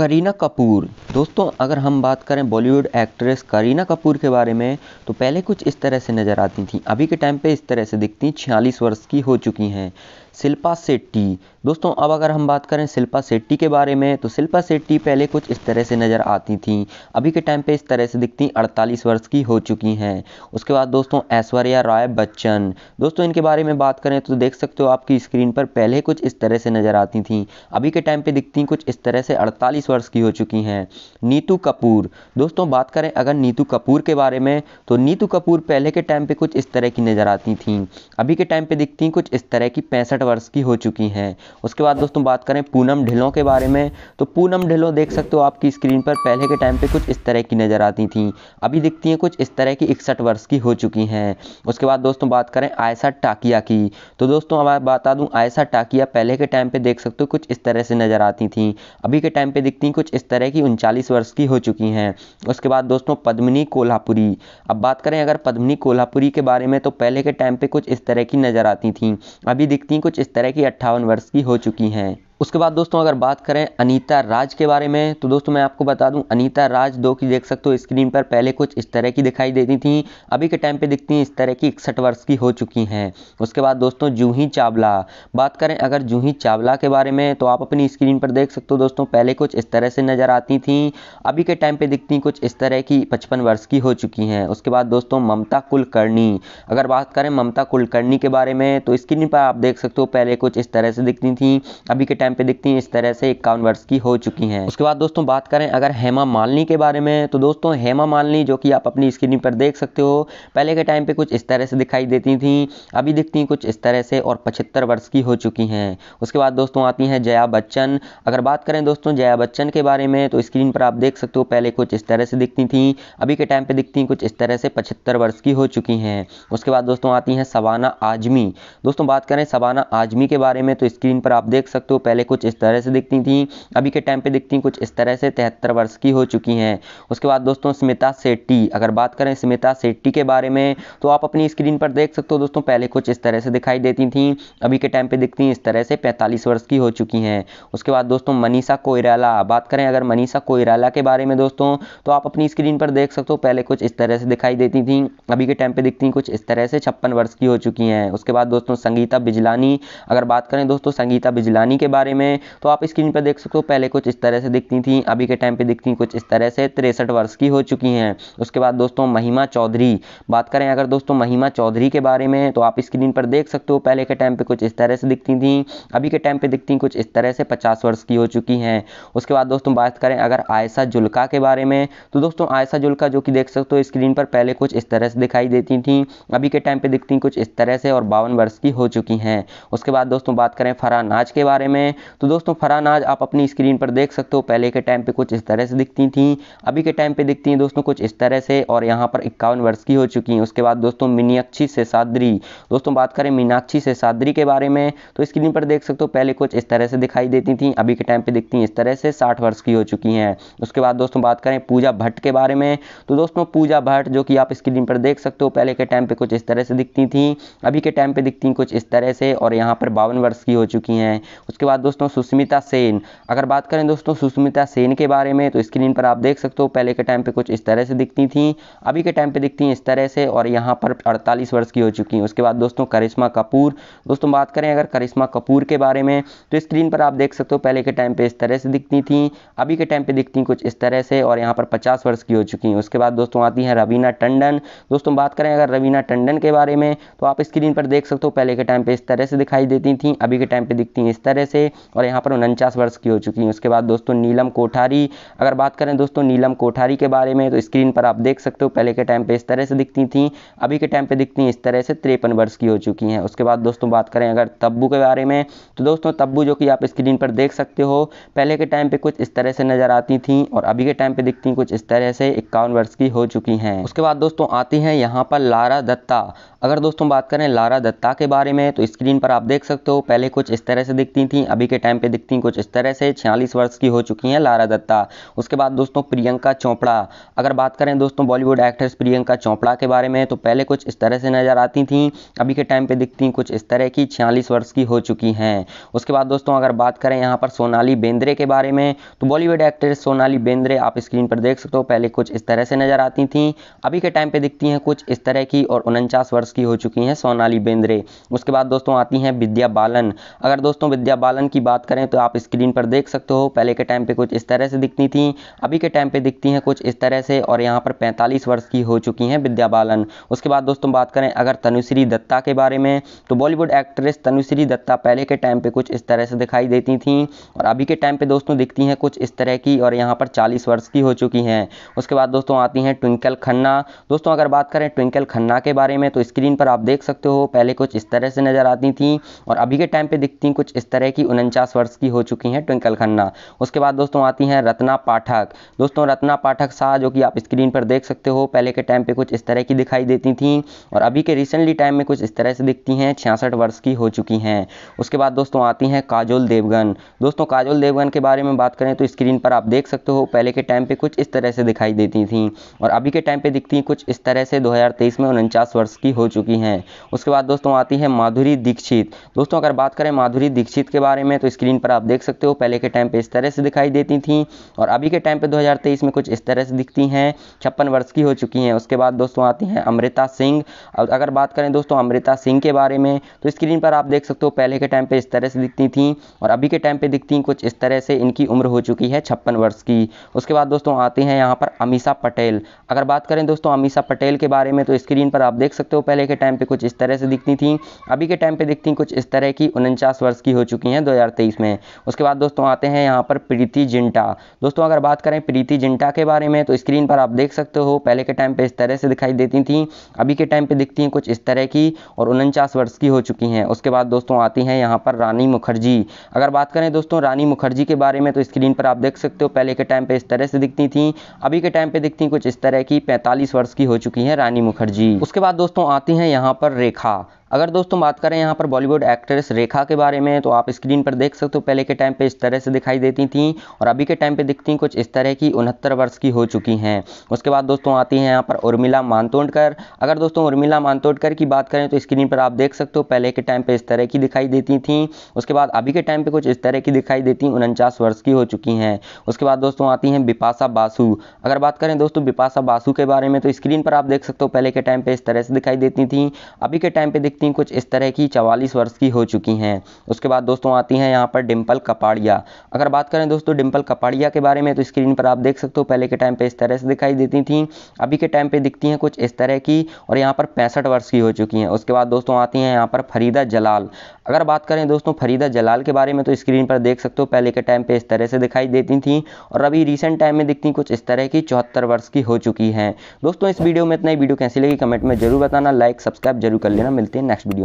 करीना कपूर दोस्तों अगर हम बात करें बॉलीवुड एक्ट्रेस करीना कपूर के बारे में तो पहले कुछ इस तरह से नज़र आती थी अभी के टाइम पे इस तरह से दिखती छियालीस वर्ष की हो चुकी हैं शिल्पा सेट्टी दोस्तों अब अगर हम बात करें शिल्पा सेट्टी के बारे में तो शिल्पा सेट्टी पहले कुछ इस तरह से नज़र आती थी अभी के टाइम पे इस तरह से दिखती 48 वर्ष की हो चुकी हैं उसके बाद दोस्तों ऐश्वर्या राय बच्चन दोस्तों इनके बारे में बात करें तो देख सकते हो आपकी स्क्रीन पर पहले कुछ इस तरह से नज़र आती थी अभी के टाइम पर दिखती कुछ इस तरह से अड़तालीस वर्ष की हो चुकी हैं नीतू कपूर दोस्तों बात करें अगर नीतू कपूर के बारे में तो नीतू कपूर पहले के टाइम पर कुछ इस तरह की नज़र आती थी अभी के टाइम पर दिखती कुछ इस तरह की पैंसठ पैंसठ वर्ष की हो चुकी हैं उसके बाद दोस्तों बात करें पूनम ढिलों के बारे में तो पूनम ढिलों देख सकते हो आपकी स्क्रीन पर पहले के टाइम पे कुछ इस तरह की नज़र आती थी अभी दिखती हैं कुछ इस तरह की इकसठ वर्ष की हो चुकी हैं उसके बाद दोस्तों बात करें आयसा टाकिया की तो दोस्तों अब बता दूँ आयसा टाकिया पहले के टाइम पर देख सकते हो कुछ इस तरह से नज़र आती थी अभी के टाइम पर दिखती कुछ इस तरह की उनचालीस वर्ष की हो चुकी हैं उसके बाद दोस्तों पद्मिनी कोल्हापुरी अब बात करें अगर पद्मिनी कोल्हापुरी के बारे में तो पहले के टाइम पे कुछ इस तरह की नज़र आती थी अभी दिखती कुछ कुछ इस तरह की अट्ठावन वर्ष की हो चुकी हैं उसके बाद दोस्तों अगर बात करें अनीता राज के बारे में तो दोस्तों मैं आपको बता दूं अनीता राज दो की देख सकते हो स्क्रीन पर पहले कुछ इस तरह की दिखाई देती थी अभी के टाइम पे दिखती हैं इस तरह की इकसठ वर्ष की हो चुकी हैं उसके बाद दोस्तों जूही चावला बात करें अगर जूही चावला के बारे में तो आप अपनी स्क्रीन पर देख सकते हो दोस्तों पहले कुछ इस तरह से नज़र आती थी अभी के टाइम पर दिखती कुछ इस तरह की पचपन वर्ष की हो चुकी हैं उसके बाद दोस्तों ममता कुलकर्णी अगर बात करें ममता कुलकर्णी के बारे में तो स्क्रीन पर आप देख सकते हो पहले कुछ इस तरह से दिखती थी अभी के टाइम टाइम पे देखती हैं इस तरह से इक्यावन वर्ष की हो चुकी हैं उसके बाद दोस्तों बात करें अगर हेमा मालिनी के बारे में तो दोस्तों हेमा मालिनी जो कि आप अपनी स्क्रीन पर देख सकते हो पहले के टाइम पे कुछ इस तरह से दिखाई देती थी अभी दिखती कुछ इस तरह से और पचहत्तर वर्ष की हो चुकी हैं उसके बाद दोस्तों आती हैं जया बच्चन अगर बात करें दोस्तों जया बच्चन के बारे में तो स्क्रीन पर आप देख सकते हो पहले कुछ इस तरह से दिखती थी अभी के टाइम पर दिखती कुछ इस तरह से पचहत्तर वर्ष की हो चुकी हैं उसके बाद दोस्तों आती हैं सवाना आजमी दोस्तों बात करें सवाना आजमी के बारे में तो स्क्रीन पर आप देख सकते हो पहले पहले कुछ इस तरह से दिखती थी अभी के टाइम पे दिखती कुछ इस तरह से तिहत्तर वर्ष की हो चुकी हैं उसके बाद दोस्तों स्मिता सेट्टी अगर बात करें स्मिता सेट्टी के बारे में तो आप अपनी स्क्रीन पर देख सकते हो दोस्तों पहले कुछ इस तरह से दिखाई देती थी अभी के टाइम पर दिखती हैं इस तरह से पैंतालीस वर्ष की हो चुकी हैं उसके बाद दोस्तों मनीषा कोयराला बात करें अगर मनीषा कोयराला के बारे में दोस्तों तो आप अपनी स्क्रीन पर देख सकते हो पहले कुछ इस तरह से दिखाई देती थी अभी के टाइम पे दिखती कुछ इस तरह से छप्पन वर्ष की हो चुकी हैं उसके बाद दोस्तों संगीता बिजलानी अगर बात करें दोस्तों संगीता बिजलानी के बारे बारे में तो आप स्क्रीन पर देख सकते हो पहले कुछ इस तरह से दिखती थी अभी के टाइम पर दिखती कुछ इस तरह से तिरसठ वर्ष की हो चुकी हैं उसके बाद दोस्तों महिमा चौधरी बात करें अगर दोस्तों महिमा चौधरी के बारे में तो आप स्क्रीन पर देख सकते हो पहले के टाइम पर कुछ इस तरह से दिखती थी अभी के टाइम पर दिखती कुछ इस तरह से पचास वर्ष की हो चुकी हैं उसके बाद दोस्तों बात करें अगर आयसा जुल्का के बारे में तो दोस्तों आयसा जुल्का जो कि देख सकते हो स्क्रीन पर पहले कुछ इस तरह से दिखाई देती थी अभी के टाइम पे दिखती कुछ इस तरह से और बावन वर्ष की हो चुकी हैं उसके बाद दोस्तों बात करें फरानाज के बारे में हैं तो दोस्तों फरानाज आप अपनी स्क्रीन पर देख सकते हो पहले के टाइम पे कुछ इस तरह से दिखती थी अभी के टाइम पे दिखती हैं दोस्तों कुछ इस तरह से और यहाँ पर इक्यावन वर्ष की हो चुकी हैं उसके बाद दोस्तों मिनियाक्षी सेसाद्री दोस्तों बात करें मीनाक्षी सेसाद्री के बारे में तो स्क्रीन पर देख सकते हो पहले कुछ इस तरह से दिखाई देती थी अभी के टाइम पर दिखती हैं इस तरह से साठ वर्ष की हो चुकी हैं उसके बाद दोस्तों बात करें पूजा भट्ट के बारे में तो दोस्तों पूजा भट्ट जो कि आप स्क्रीन पर देख सकते हो पहले के टाइम पर कुछ इस तरह से दिखती थी अभी के टाइम पर दिखती कुछ इस तरह से और यहाँ पर बावन वर्ष की हो चुकी हैं उसके बाद बाद दोस्तों सुष्मिता सेन अगर बात करें दोस्तों सुष्मिता सेन के बारे में तो स्क्रीन पर आप देख सकते हो पहले के टाइम पे कुछ इस तरह से दिखती थी अभी के टाइम पे दिखती हैं इस तरह से और यहाँ पर अड़तालीस वर्ष की हो चुकी हैं उसके बाद दोस्तों करिश्मा कपूर दोस्तों बात करें अगर करिश्मा कपूर के बारे में तो स्क्रीन पर आप देख सकते हो पहले के टाइम पर इस तरह से दिखती थी अभी के टाइम पर दिखती कुछ इस तरह से और यहाँ पर पचास वर्ष की हो चुकी हैं उसके बाद दोस्तों आती हैं रवीना टंडन दोस्तों बात करें अगर रवीना टंडन के बारे में तो आप स्क्रीन पर देख सकते हो पहले के टाइम पर इस तरह से दिखाई देती थी अभी के टाइम पर दिखती हैं इस तरह से और यहाँ पर उनचास वर्ष की हो चुकी हैं उसके बाद दोस्तों नीलम कोठारी अगर बात करें दोस्तों नीलम कोठारी के बारे में तो स्क्रीन पर आप देख सकते हो पहले के टाइम पर इस तरह से दिखती थी अभी के टाइम पर दिखती इस तरह से तिरपन वर्ष की हो चुकी हैं उसके बाद दोस्तों बात करें अगर तब्बू के बारे में तो दोस्तों तब्बू जो कि आप स्क्रीन पर देख सकते हो पहले के टाइम पर कुछ इस तरह से नज़र आती थी और अभी के टाइम पर दिखती कुछ इस तरह से इक्यावन वर्ष की हो चुकी हैं उसके बाद दोस्तों आती हैं यहाँ पर लारा दत्ता अगर दोस्तों बात करें लारा दत्ता के बारे में तो स्क्रीन पर आप देख सकते हो पहले कुछ इस तरह से दिखती थी अभी के टाइम पे दिखती कुछ इस तरह से छियालीस वर्ष की हो चुकी हैं लारा दत्ता उसके बाद दोस्तों प्रियंका चोपड़ा अगर बात करें दोस्तों बॉलीवुड एक्ट्रेस प्रियंका चोपड़ा के बारे में तो पहले कुछ इस तरह से नज़र आती थी अभी के टाइम पर दिखती कुछ इस तरह की छियालीस वर्ष की हो चुकी हैं उसके बाद दोस्तों अगर बात करें यहाँ पर सोनाली बेंद्रे के बारे में तो बॉलीवुड एक्ट्रेस सोनाली बेंद्रे आप स्क्रीन पर देख सकते हो पहले कुछ इस तरह से नज़र आती थी अभी के टाइम पर दिखती हैं कुछ इस तरह की और उनचास वर्ष वर्ष की हो चुकी हैं सोनाली बेंद्रे उसके बाद दोस्तों आती हैं विद्या बालन अगर दोस्तों विद्या बालन की बात करें तो आप स्क्रीन पर देख सकते हो पहले के टाइम पर कुछ इस तरह से दिखती थी अभी के टाइम पर दिखती हैं कुछ इस तरह से और यहाँ पर पैंतालीस वर्ष की हो चुकी हैं विद्या बालन उसके बाद दोस्तों बात करें अगर तनुश्री दत्ता के बारे में तो बॉलीवुड एक्ट्रेस तनुश्री दत्ता पहले के टाइम पर कुछ इस तरह से दिखाई देती थी और अभी के टाइम पे दोस्तों दिखती हैं कुछ इस तरह की और यहाँ पर 40 वर्ष की हो चुकी हैं उसके बाद दोस्तों आती हैं ट्विंकल खन्ना दोस्तों अगर बात करें ट्विंकल खन्ना के बारे में तो इसकी स्क्रीन पर आप देख सकते हो पहले कुछ इस तरह से नज़र आती थी और अभी के टाइम पे दिखती कुछ इस तरह की उनचास वर्ष की हो चुकी हैं ट्विंकल खन्ना उसके बाद दोस्तों आती हैं रत्ना पाठक दोस्तों रत्ना पाठक शाह जो कि आप स्क्रीन पर देख सकते हो पहले के टाइम पर कुछ इस तरह की दिखाई देती थी और अभी के रिसेंटली टाइम में कुछ इस तरह से दिखती हैं छियासठ वर्ष की हो चुकी हैं उसके बाद दोस्तों आती हैं काजोल देवगन दोस्तों काजोल देवगन के बारे में बात करें तो स्क्रीन पर आप देख सकते हो पहले के टाइम पे कुछ इस तरह से दिखाई देती थी और अभी के टाइम पे दिखती कुछ इस तरह से 2023 में उनचास वर्ष की हो चुकी हैं उसके बाद दोस्तों आती है माधुरी दीक्षित दोस्तों अगर बात करें माधुरी दीक्षित के बारे में तो स्क्रीन पर आप देख सकते हो पहले के टाइम पर इस तरह से दिखाई देती थी और अभी के टाइम पर दो में कुछ इस तरह से दिखती हैं छप्पन वर्ष की हो चुकी हैं उसके बाद दोस्तों आती हैं अमृता सिंह और अगर बात करें दोस्तों अमृता सिंह के बारे में तो स्क्रीन पर आप देख सकते हो पहले के टाइम पर इस तरह से दिखती थी और अभी के टाइम पर दिखती कुछ इस तरह से इनकी उम्र हो चुकी है छप्पन वर्ष की उसके बाद दोस्तों आती हैं यहाँ पर अमीषा पटेल अगर बात करें दोस्तों अमीषा पटेल के बारे में तो स्क्रीन पर आप देख सकते हो पहले पहले के टाइम पे कुछ इस तरह से दिखती थी अभी के टाइम पे दिखती कुछ इस तरह की उनचास वर्ष की हो चुकी हैं 2023 में उसके बाद दोस्तों आते हैं यहाँ पर प्रीति जिंटा दोस्तों अगर बात करें प्रीति जिंटा के बारे में तो स्क्रीन पर आप देख सकते हो पहले के टाइम पर इस तरह से दिखाई देती थी अभी के टाइम पर दिखती हैं कुछ इस तरह की और उनचास वर्ष की हो चुकी हैं उसके बाद दोस्तों आती हैं यहाँ पर रानी मुखर्जी अगर बात करें दोस्तों रानी मुखर्जी के बारे में तो स्क्रीन पर आप देख सकते हो पहले के टाइम पर इस तरह से दिखती थी अभी के टाइम पर दिखती कुछ इस तरह की 45 वर्ष की हो चुकी हैं रानी मुखर्जी उसके बाद दोस्तों आती आती हैं यहाँ पर रेखा अगर दोस्तों बात करें यहाँ पर बॉलीवुड एक्ट्रेस रेखा के बारे में तो आप स्क्रीन पर देख सकते हो पहले के टाइम पे इस तरह से दिखाई देती थी और अभी के टाइम पे दिखती कुछ इस तरह की उनहत्तर वर्ष की हो चुकी हैं उसके बाद दोस्तों आती हैं यहाँ पर उर्मिला मानतोडकर अगर दोस्तों उर्मिला मानतोडकर की बात करें तो स्क्रीन पर आप देख सकते हो पहले के टाइम पर इस तरह की दिखाई देती थी उसके बाद अभी के टाइम पर कुछ इस तरह की दिखाई देती उनचास वर्ष की हो चुकी हैं उसके बाद दोस्तों आती हैं बिपासा बासु अगर बात करें दोस्तों बिपासा बासु के बारे में तो स्क्रीन पर आप देख सकते हो पहले के टाइम पर इस तरह से दिखाई देती थी अभी के टाइम पर कितनी कुछ इस तरह की चवालीस वर्ष की हो चुकी हैं उसके बाद दोस्तों आती हैं यहाँ पर डिम्पल कपाड़िया अगर बात करें दोस्तों डिम्पल कपाड़िया के बारे में तो स्क्रीन पर आप देख सकते हो पहले के टाइम पर इस तरह से दिखाई देती थी अभी के टाइम पर दिखती हैं कुछ इस तरह की और यहाँ पर पैंसठ वर्ष की हो चुकी हैं उसके बाद दोस्तों आती हैं यहाँ पर फरीदा जलाल अगर बात करें दोस्तों फरीदा जलाल के बारे में तो स्क्रीन पर देख सकते हो पहले के टाइम पे इस तरह से दिखाई देती थी और अभी रिसेंट टाइम में दिखती कुछ इस तरह की चौहत्तर वर्ष की हो चुकी हैं दोस्तों इस वीडियो में इतना ही वीडियो कैसी लगी कमेंट में जरूर बताना लाइक सब्सक्राइब जरूर कर लेना मिलते हैं next video.